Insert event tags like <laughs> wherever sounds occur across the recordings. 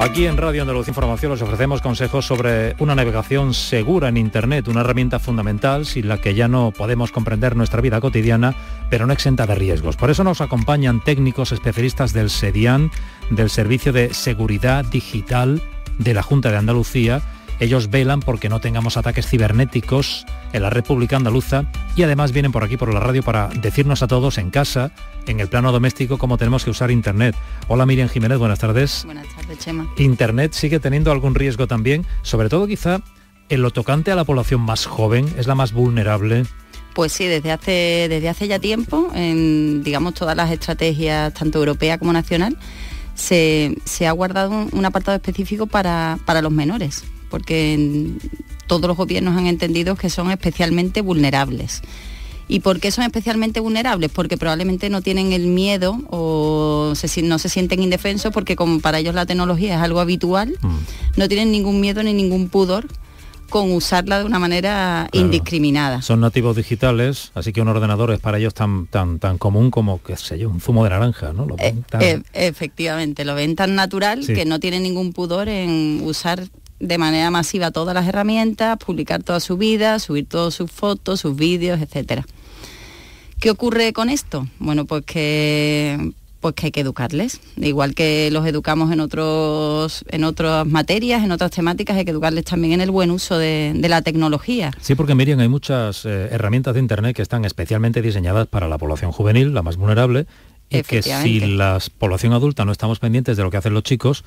Aquí en Radio Andalucía Información les ofrecemos consejos sobre una navegación segura en Internet, una herramienta fundamental sin la que ya no podemos comprender nuestra vida cotidiana, pero no exenta de riesgos. Por eso nos acompañan técnicos especialistas del SEDIAN, del Servicio de Seguridad Digital de la Junta de Andalucía, ellos velan porque no tengamos ataques cibernéticos en la República Andaluza y además vienen por aquí por la radio para decirnos a todos en casa, en el plano doméstico, cómo tenemos que usar Internet. Hola Miriam Jiménez, buenas tardes. Buenas tardes, Chema. Internet sigue teniendo algún riesgo también, sobre todo quizá en lo tocante a la población más joven, es la más vulnerable. Pues sí, desde hace, desde hace ya tiempo, en digamos todas las estrategias, tanto europea como nacional, se, ha guardado un, apartado específico para, para los menores porque todos los gobiernos han entendido que son especialmente vulnerables. ¿Y por qué son especialmente vulnerables? Porque probablemente no tienen el miedo o no se sienten indefensos porque como para ellos la tecnología es algo habitual, mm. no tienen ningún miedo ni ningún pudor con usarla de una manera indiscriminada. Son nativos digitales, así que un ordenador es para ellos tan común como qué sé yo, un zumo de naranja, ¿no? Eh, eh, efectivamente, lo ven tan natural que no tienen ningún pudor en usar de manera masiva todas las herramientas, publicar toda su vida, subir todas sus fotos, sus vídeos, etcétera. ¿Qué ocurre con esto? Bueno, pues que pues hay que educarles. Igual que los educamos en, otros, en otras materias, en otras temáticas, hay que educarles también en el buen uso de, la tecnología. Sí, porque Miriam, hay muchas eh, herramientas de Internet que están especialmente diseñadas para la población juvenil, la más vulnerable, y que si la población adulta no estamos pendientes de lo que hacen los chicos,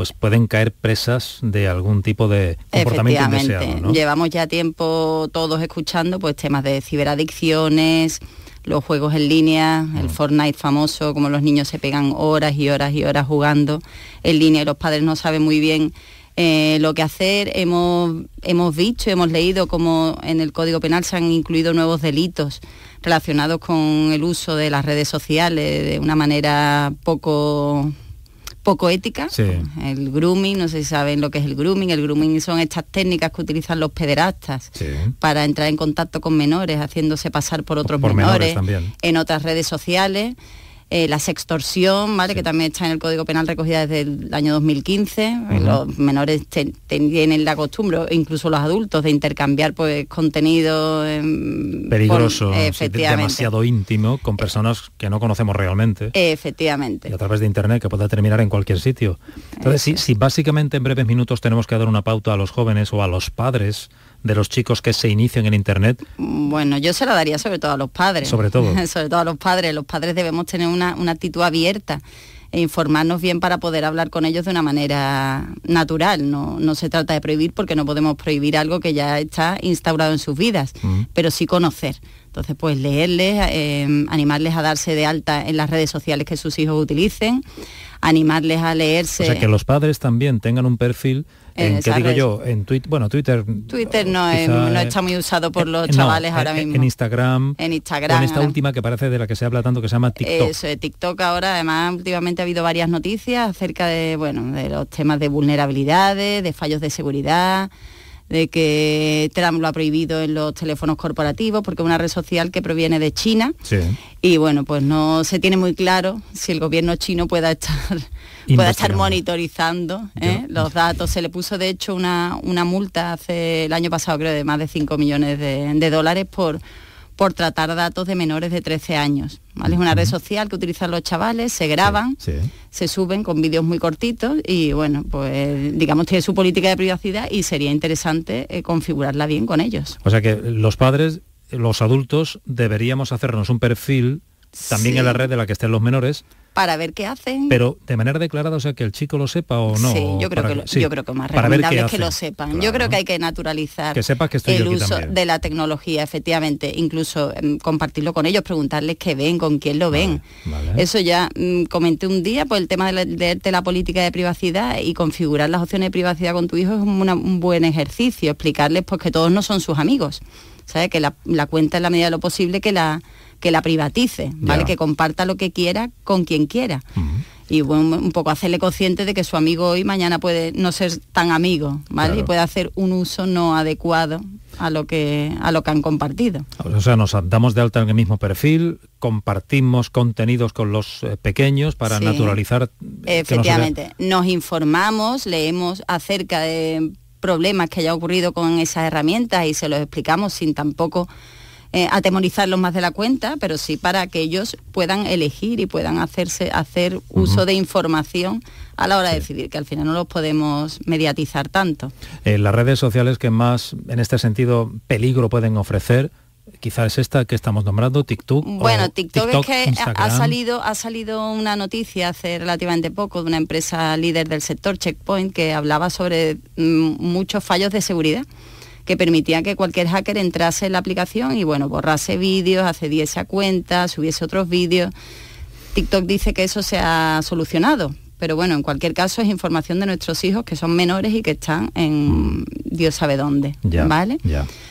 pues pueden caer presas de algún tipo de comportamiento indeseado. Llevamos ya tiempo todos escuchando pues temas de ciberadicciones, los juegos en línea, el mm. Fortnite famoso, como los niños se pegan horas y horas y horas jugando en línea y los padres no saben muy bien eh, lo que hacer. Hemos, hemos visto, hemos leído cómo en el Código Penal se han incluido nuevos delitos relacionados con el uso de las redes sociales de una manera poco poco ética. El grooming, no sé si saben lo que es el grooming. El grooming son estas técnicas que utilizan los pederastas para entrar en contacto con menores, haciéndose pasar por otros menores en otras redes sociales. Eh, la sextorsión, ¿vale? Que también está en el Código Penal recogida desde el año 2015. Los menores tienen la costumbre, incluso los adultos, de intercambiar pues contenido em, peligroso, efectivamente. demasiado íntimo con personas que no conocemos realmente. Efectivamente. a través de internet que pueda terminar en cualquier sitio. Entonces, si básicamente en breves minutos tenemos que dar una pauta a los jóvenes o a los padres de los chicos que se inician en Internet? Bueno, yo se la daría sobre todo a los padres. Sobre todo. <laughs> sobre todo a los padres. Los padres debemos tener una, actitud abierta e informarnos bien para poder hablar con ellos de una manera natural. No, se trata de prohibir porque no podemos prohibir algo que ya está instaurado en sus vidas, pero sí conocer. Entonces, pues leerles, em, animarles a darse de alta en las redes sociales que sus hijos utilicen, animarles a leerse. O sea, que los padres también tengan un perfil en, ¿Qué digo yo? En Twitter, bueno, Twitter. Twitter no, está muy usado por eh, los eh, chavales ahora mismo. En Instagram. En Instagram. Con esta última que parece de la que se habla tanto que se llama TikTok. Eso, TikTok ahora, además últimamente ha habido varias noticias acerca de, bueno, de los temas de vulnerabilidades, de fallos de seguridad de que Trump lo ha prohibido en los teléfonos corporativos porque es una red social que proviene de China. Y bueno, pues no se tiene muy claro si el gobierno chino pueda estar, <laughs> pueda estar monitorizando ¿eh? los datos. Se le puso de hecho una, multa hace el año pasado, creo, de más de 5 millones de dólares por por tratar datos de menores de 13 años. Es una red social que utilizan los chavales, se graban, se suben con vídeos muy cortitos y bueno, pues digamos tiene su política de privacidad y sería interesante eh, configurarla bien con ellos. O sea que los padres, los adultos, deberíamos hacernos un perfil también en la red de la que estén los menores. Para ver qué hacen. Pero de manera declarada, o sea, que el chico lo sepa o no. Sí, yo creo, que, yo creo que más recomendable es que lo sepan. yo creo que hay que naturalizar que que el uso de la tecnología, efectivamente. Incluso em, compartirlo con ellos, preguntarles qué ven, con quién lo ven. Eso ya mm, comenté un día, pues el tema de la, la, política de privacidad y configurar las opciones de privacidad con tu hijo es un buen ejercicio. Explicarles pues, que todos no son sus amigos. ¿Sabes? Que la cuenta en la medida de lo posible que la que la privatice, ¿vale? Que comparta lo que quiera con quien quiera. Y un poco hacerle consciente de que su amigo hoy mañana puede no ser tan amigo, ¿vale? Y puede hacer un uso no adecuado a lo que a lo que han compartido. Ah, pues, o sea, nos damos de alta en el mismo perfil, compartimos contenidos con los eh, pequeños para naturalizar. Efectivamente, nos informamos, leemos acerca de problemas que haya ocurrido con esas herramientas y se los explicamos sin tampoco eh, atemorizarlos más de la cuenta, pero sí para que ellos puedan elegir y puedan hacerse, hacer uso de información a la hora de decidir, que al final no los podemos mediatizar tanto. Eh, las redes sociales que más, en este sentido, peligro pueden ofrecer, quizás es esta que estamos nombrando, TikTok. Bueno, TikTok, es que ha salido, ha salido una noticia hace relativamente poco de una empresa líder del sector, Checkpoint, que hablaba sobre mm, muchos fallos de seguridad que permitía que cualquier hacker entrase en la aplicación y bueno, borrase vídeos, accediese a cuentas, subiese otros vídeos. TikTok dice que eso se ha solucionado, pero bueno, en cualquier caso es información de nuestros hijos que son menores y que están en Dios sabe dónde, ¿vale?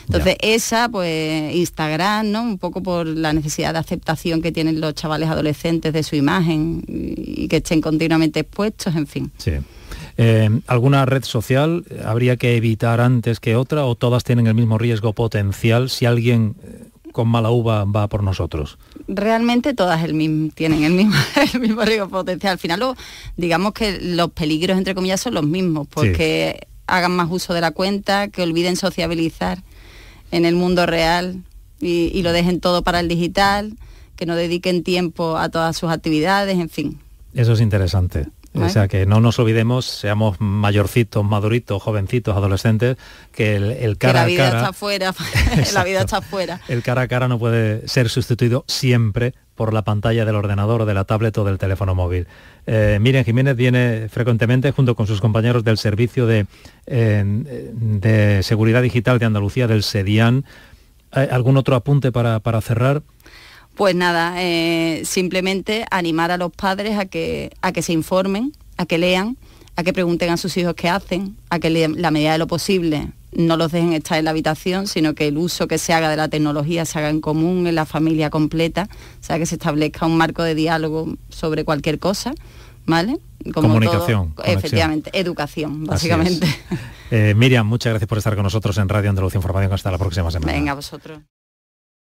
Entonces esa, pues Instagram, ¿no? Un poco por la necesidad de aceptación que tienen los chavales adolescentes de su imagen y que estén continuamente expuestos, en fin. Eh, ¿Alguna red social habría que evitar antes que otra o todas tienen el mismo riesgo potencial si alguien eh, con mala uva va por nosotros? Realmente todas tienen <laughs> el mismo, riesgo potencial. Al final, digamos que los peligros, entre comillas, son los mismos, porque hagan más uso de la cuenta, que olviden sociabilizar en el mundo real y lo dejen todo para el digital, que no dediquen tiempo a todas sus actividades, en fin. Eso es interesante. O sea, que no nos olvidemos, seamos mayorcitos, maduritos, jovencitos, adolescentes, que el, cara <laughs> la vida a cara... Está fuera. El cara a cara no puede ser sustituido siempre por la pantalla del ordenador, de la tablet o del teléfono móvil. Eh, Miren Jiménez viene frecuentemente junto con sus compañeros del Servicio de, de Seguridad Digital de Andalucía, del SEDIAN. ¿Algún otro apunte para, para cerrar? Pues nada, eh, simplemente animar a los padres a que, a que se informen, a que lean, a que pregunten a sus hijos qué hacen, a que la medida de lo posible no los dejen estar en la habitación, sino que el uso que se haga de la tecnología se haga en común, en la familia completa, o sea, que se establezca un marco de diálogo sobre cualquier cosa, ¿vale? Comunicación. efectivamente, educación, básicamente. Eh, Miriam, muchas gracias por estar con nosotros en Radio Andalucía Información. Hasta la próxima semana. Venga, vosotros.